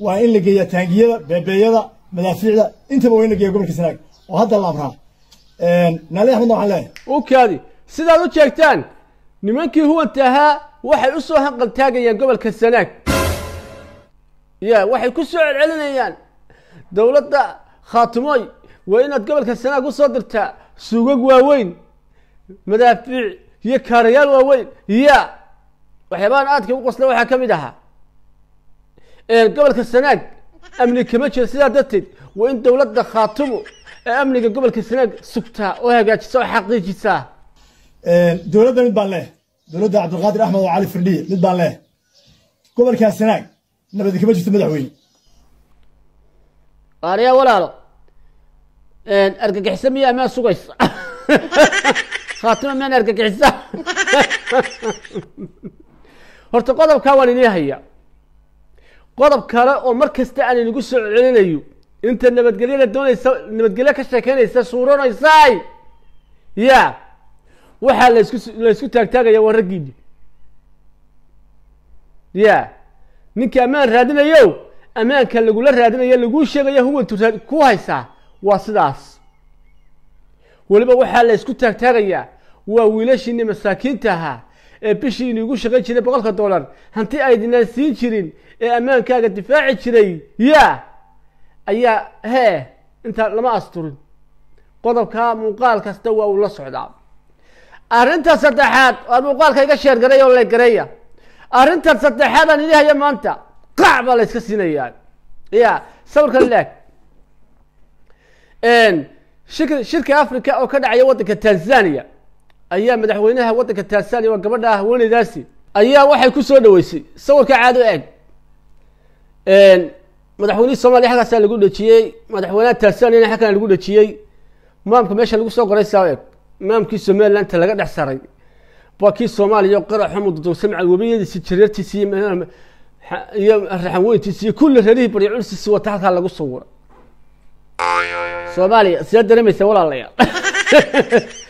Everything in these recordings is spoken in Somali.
waa in la geeyaa taangiyada beebeeyada madaafiicda intaba waa in la geeya gobolka sanaag oo hadda la abraa naali axmedna waxaan leeyahay ukaadi sidaad u jeegtaan nimankii huwanta ahaa waxay u soo hanqaltaagayaan gobolka sanaag ya waxay ku soo celcelinayaan dowladda khaatimoy waa inaad gobolka sanaag u soo dirtaa suugag waaweyn madaafiic iyo kaarayaal waaweyn ya waxyaabahan aadka u qosla waxaa ka mid ahaa gobolka sanaag amni kama jiro sidaa darteed waa in dowladda khaatumo ee amniga gobolka sanaag sugtaa oo hagaajisa oo xaqiijisaa dowladda mid baan leh dowladda cabdulqaadir axmed oo cali firdhiye mid baan leh gobolkaa sanaag nabadi kama jirto madaxweyne aariyaa walaalo argagixiso miyaa maa sugaysa khaatimo miyaan argagixisa horta qodobkaa waan inii haya qodob kale oo mar kasta aan inagu soo celinayo inta nabadgelyada doonaysa nabadgelyo ka sheekeynaysa suuranaysaay ya waxaa laisku laysku taagtaagaya waa raggiidi ya ninka ammaan raadinayo ammaanka lagula raadinayo laguu sheegaya huwantu raad ku haysaa waa sidaas weliba waxaa laysku taagtaagayaa waa wiilashiini masaakiinta ahaa ee bishii igu shaqayn jiray boqolka dollar hanti aydinaan siin jirin ee ammaankaaga difaaci jiray ya ayaa hee intaa lama asturin qodobkaa muuqaal kasta waa uu la socdaa arrinta saddexaad aan muuqaalka iga sheergaray oo legareeya arrinta saddexaad aan ilaahayo maanta qac baa la yska siinayaa ya sawirka leeg shirka africa oo ka dhacaya waddanka tanzania ayaa madaxweynaha waddanka tanzaniya waa gabadha ah haweeneydaasi ayaa waxay ku soo dhaweysay sawirka caad caado eeg madaxweynihii somaliya xagkaasaa lagu dhejiyey madaxweynaha tanzaniana xagkana lagu dhejiyey maamka meesha lagu soo qoray saa eeg maamkii somalilanta laga dhex saray baa kii soomaaliya qaraxa mududoogsamca webiyadiisi jareertiisi iyo raxanweyntiisi iyo kulle reerihii baryaculsiisi wata halkaa lagu sawira soomaaliya sidaa dareemaysa walaalayaal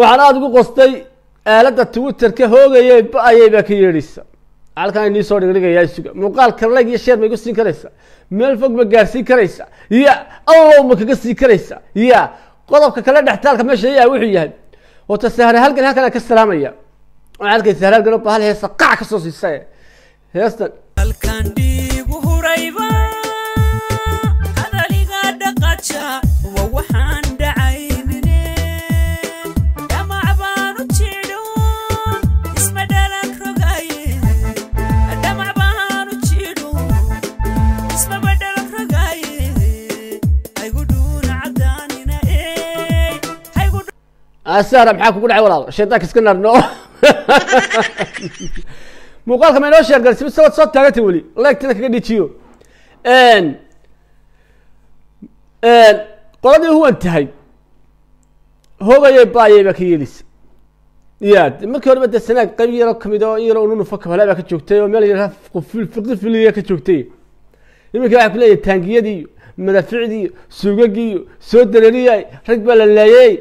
waxaan aada ugu qostay aaladda twitterka hoogayey ba-ayay baa ka yeedhaysa halkan inii soo dhigdhigayaa isuga muuqaalka kalalayg iyo sheer ma igu siin karaysa meel fog ma gaarsiin karaysa ya allow ma kaga siin karaysa ya qodobka kale dhextaalka meesha ya wuxuu yahay horta sahre halgan halkan aan ka salaamaya waxaa halkan sahre halkan oo bahal heesa qac ka soo siisa heestan halkan dhiigu hurayba asahra maxaa kugu dhacay walaal shaydaanka iska naarno muuqaalka ma inoo sheergarsi soo soo taaganta weli leegtina kaga dhijiyo qoladii huwan tahay hogayay baayay baa ka yeelisa ya markii horeba dee sanaag qayb yaro kamid oo yaroo ununufa kabalaa baa ka joogtay oo meel yar fiqifiliya ka joogtay iminka waxaa kuleeyahay taangiyadii madaaficdiiyo suugagiiyo soo dareeriyay rag baa la laayey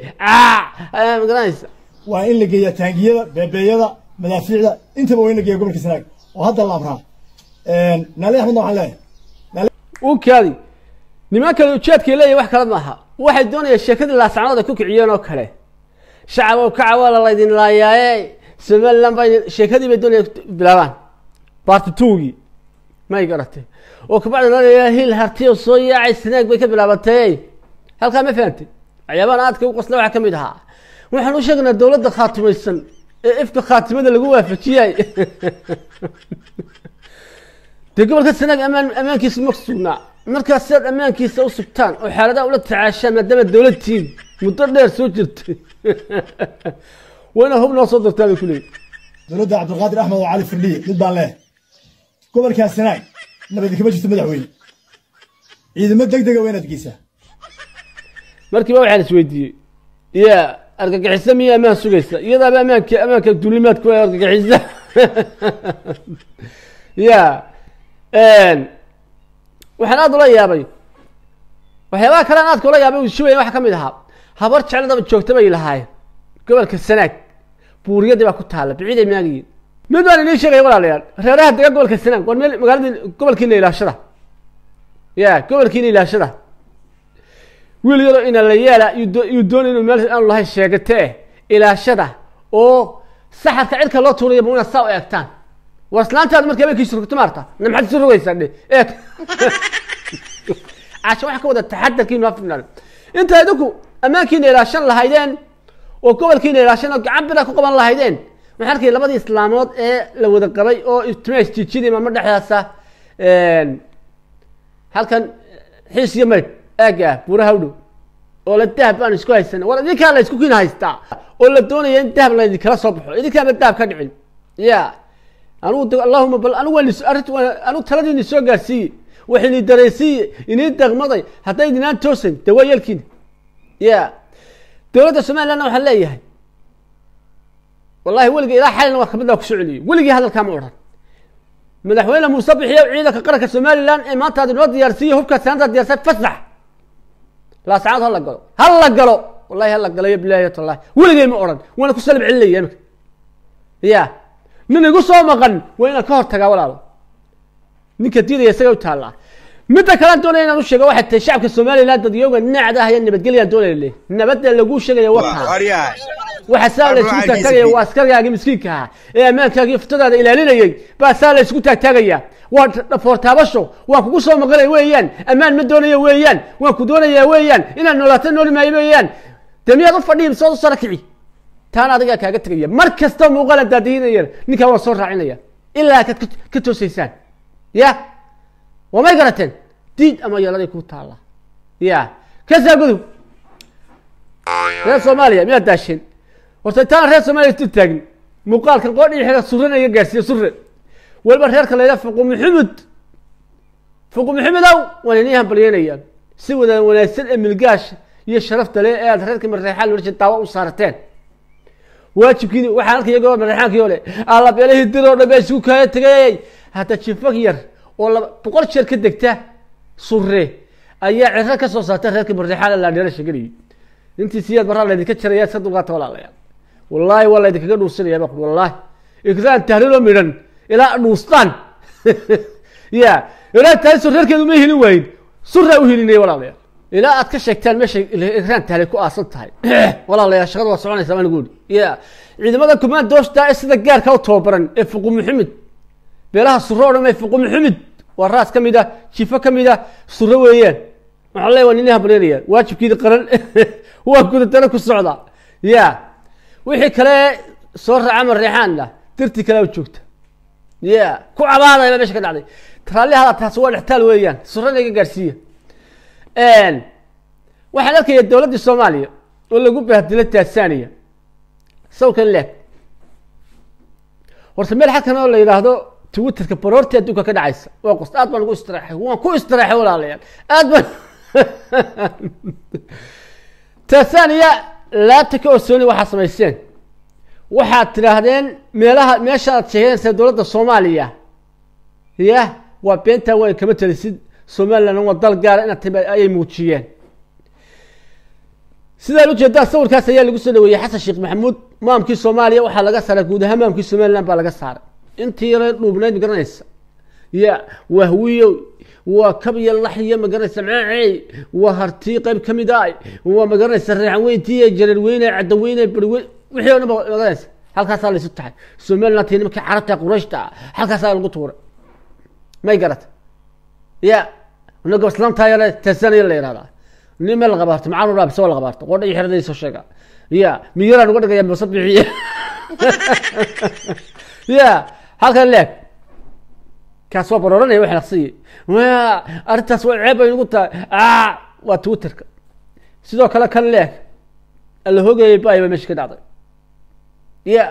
magaranaysa waa in la geeyaa taangiyada beebeeyada madaaficda intaba waa in la geeya gobolka sanaag oo hadda la abraa naali axmedna waxaan leeyahay ukaadi niman kale ujeedkay leeyahay wax kale maaha waxay doonayaan sheekadii laasacnood ay ku kiciyeen oo kale shacab oo kacawa la laydin laayaaye samalan bay sheekadii bay doonayaan bilaabaan baartitugii may garatay oo kabacdi ohanaya hil hartiyo soo yaacay snaag bay ka bilaabatay halkaa ma fahamtay waxyaabahan aadka u qosla waxaa ka mid ahaa waxaan u sheegnaa dowladda khaatimaysan ee ifka khaatimada lagu waafajiyay dee gobolka sanaag amaan ammaankiisa ma sugnaa markaas si aad ammaankiisa u sugtaan oo xaaladaha ula tacaashaan maadaama dowladtiin muddo dheer soo jirtay waa inaad hub noo soo dartaa bay kuleeyi dowladda cabdulqaadir axmed oo cali firdhiye mid baan leh gobolkaa sanaag nabadi kama jirto madaxweyne ciidamo deg dega waa inaad geysaa markiiba waxaan isweydiiyey weydiiyey ya argagixisa miya ammaan sugaysa iyadaaba ammaank ammaanka duulimaadku waa argagixisa ya waxaan aada ula yaabay waxyaabaha kalean aadka ula yaabay u sugaya waxa ka mid ahaa habar jecladaba joogta bay lahaayeen gobolka sanaag buuriyadii baa ku taalla biciiday maagiyiin mid baan inii sheegaya walaalayaal reeraha dega gobolka sanaan war meel magaalada gobolkiina ilaashada ya gobolkiina ilaashada wiil yaroo ina la yeela yuu doonay inuu meel aanu lahayn sheegatee ilaashada oo saxarka cidka loo tuurayaba inaad saa u eegtaan war islaantaadu markii habeenkiisu rugto maarta na maxaad rugaysaa dhe eeg casha waxaa ka wada taxadarkiinu hafidnaan inta idinku ammaankiina ilaashan lahaydeen oo gobolkiina ilaashan oo gacan bira ku qaban lahaydeen maxalkii labadii islaamood ee la wada qabay oo ijtimac isjiijidima ma dhexdaasa halkan xiis iyo maydh aagga ah buura hawdhow oo la dahab baan isku haysana war idinkaa la isku kiina haystaa oo la doonaya in dahab laydinkala soo baxo idinkaama dahab ka dhicin ya anugu allahuma bal anugu anugu taladiini soo gaarsiiye waxaini dareysiiye inii daqmaday hadday toosan dawaa ya dowladda somalilan waxaan leeyahay wallahi weligii ilaa xalina waa kamid ah kusoo celiyey weligii hadalkaa odhan madaxweyne muuse bixiyo ciidanka qaranka somalilan ee maanta aad inoo diyaarsiiye hubka sanadaa diyarsay fasax laascaanood ha la galo ha la galo wallahi ha la galayo bilaahi tallahi weligay ma odhan waana ku salab celinaya imika ya nin igu soo maqan waa inaan ka hor tagaa walaalo ninka diidaya isaga u taallaa midda kalean doonaya inaan u sheego waxay tahay shacabka somalilan dadyooga nacda ah nabadgelyaan doonaya le nabadda laguu sheegaya wataan waxa saa laysku taagtaagaya waa askargaagii miskiinka ee ammaankaagii fitadaada ilaalinayay baa saa laysku taagtaagaya waa dhafoortaabasho waan kugu soo maqanaya weeyaan ammaan ma doonayo weeyaan waan ku doonayaa weeyaan inaan noolaato nooli maayo weeyaan dee u fadhiim sood sara kici taana adigaa kaaga tegaya mar kasta muuqaalan daadihinaya ninkaa waan soo raacinaya ilaa kaad ka toosaysaan ya waa may garateen diid ama yeeladay ku taallaa ya kasaa gudub reer soomaaliya miyaad daasheen horta reer soomaliya isu taagin muuqaalkan qoodh iyo xira surena iga gaadhsiiya sure weliba reerka layidhaha fuqu maxamed fuqu maxamed waan ini hambalyeynaya si wada wanaagsan ee milgaasha iyo sharafta le ee aad reerka mareexaan meesha daawa u saarteen waajibkiini waxaan arkaya gobol mareexaankii ole alabeelihii diroo dhan baa isugu kaaya tegay hadda jifag yar oo laba boqol jeer ka degta sure ayaa ciro ka soo saarta reerka mareexaan ee laadheela sheeganayay intii siyaad baraa laydinka jarayaa iska dulqaata walaalayaal wallaahi waa laydinkaga dhuusinaya wallaahi iktaan tahliiloo midhan ilaa dhuustaan ya ilaa tahay surreerkeedu ma helin waayin suraa u helinaya walaalayaal ilaa aad ka sheegtaan meeshay ikraan tahlay ku aasan tahay walaalayaal shaqada waa soconaysaa maan guuri ya ciidamada kumaandoostaa ee sida gaarka u tababaran ee fuqu maxamed beelaha suro o ee fuqu maxamed waa raas ka mid ah jifo ka mid ah suro weeyaan waxaa leey waa nini habreeraya waajibkiida qaran waa gudatana ku socda ya wixii kale soo raaca ma reexaan ah dartii kalea joogta ya ku cabaadaya baa mesha ka dhacday raallihaada taasi waa dhextaal weeyaan surana iga gaadhsiiya waxaan arkaya dowladdii soomaaliya oo lagu bahdilo tanzania sawkan leeg horta meel xagkan oo la yidhaahdo twitterka baroorti adduunka ka dhacaysa waa qost aad baan ugu istiraxay waan ku istiraxay walaalayaal aad baan tanzania laabta ka osooli waxaad samayseen waxaad tidhaahdeen meelaha meesha aad sheegeen sida dowladda soomaaliya yah waa beentaa weyn kama telisid somalilan waa dal gaara ah inaad timi ayay muujiyeen sidaad ujeeddaa sawirkaas ayaa lagu soo dhaweeyey xasan sheekh maxamuud maamkii soomaaliya waxaa laga saaray guud ahaan maamkii somalilan baa laga saaray intii yare dhuubnayd magaranaysa يا وهوية وكبي الله يا مقرن سمعي وهرتي قيب كم داي ومقرن سرع وين تي جرن وين عد وين بروين وحيونا بغرس هل كسر لي سطح سمير نتين مك عرتك قرشتا هل كسر القطور ما يقرت يا ونقول سلام تايرة تسني اللي هذا نيم الغبارت معانو راب سوى الغبارت قرد يحرد يسوى الشيقة يا ميران قرد يا مصبعي يا هل كان لك kaasoo baroranaya waxa naqsiye arrintaas waa ceeb bay nagu tahay waa twitterka sidoo kale kan leeg alla hogayay bay baa meesha ka dhacday ya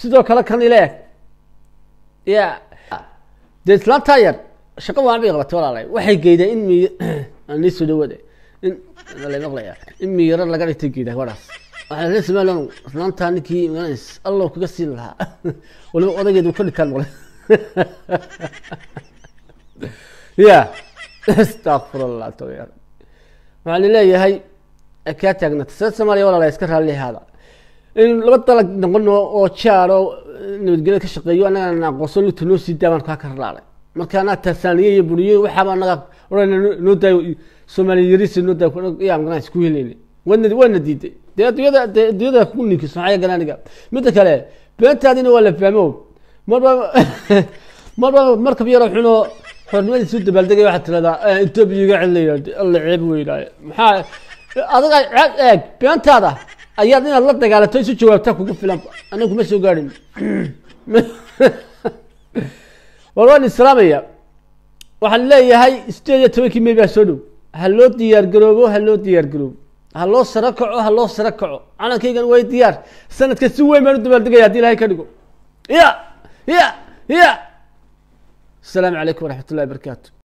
sidoo kale kan ileeg ya dee islaantaa yar shaqa waan qabatay walaala waxay geydaan in mi nisoo dhawada in maqlaya in miyaro laga dhigtay geedaa gabadhaas waxaan la samaan laanu islaantaa ninkii allow kaga siin lahaa waliba odaygeedu ka dhintaan maqlay ya astafirullah tya waxaa la leeyahay kaa taagnata sida somaaliya walala iska raallihaada in laba dalag noqono oo jaaro nabadgelya ka shaqeeyo annagaan aqoonsan luta noo sii daabaan kaa ka raalay marka anaa tansaaniya iyo buniyo waxaaba anaga oran noo daayo soomaaliya yarisa noo daayo yaa isku helayna waana waana diiday dee adduunyada de ku ninkiso maxaa garan midda kale beentaadina waa la faamo marba marba markab yaro xunoo xornimadiisu dabaaldegay waxaad tiradaa etobiyaga eh, cel alla ceeb weynaaye maxaa adiga ceeb eeg beentaada ayaad inaad la dagaalato isu jawaabtaa kugu filanba annan kuma soo gaadhin war waan islaamaya waxaan leeyahay sideed iyo tobankii may baa soo dhow ha loo diyaar garoobo ha loo diyaar garoobo ha loo saro kaco ha loo sara kaco calankaygan way diyaar sanadka si weyn baan u dabaaldegaya hadii ilahay ka dhigo ya ya ya asalaamu calaykum waraxmat ullahi barakaatu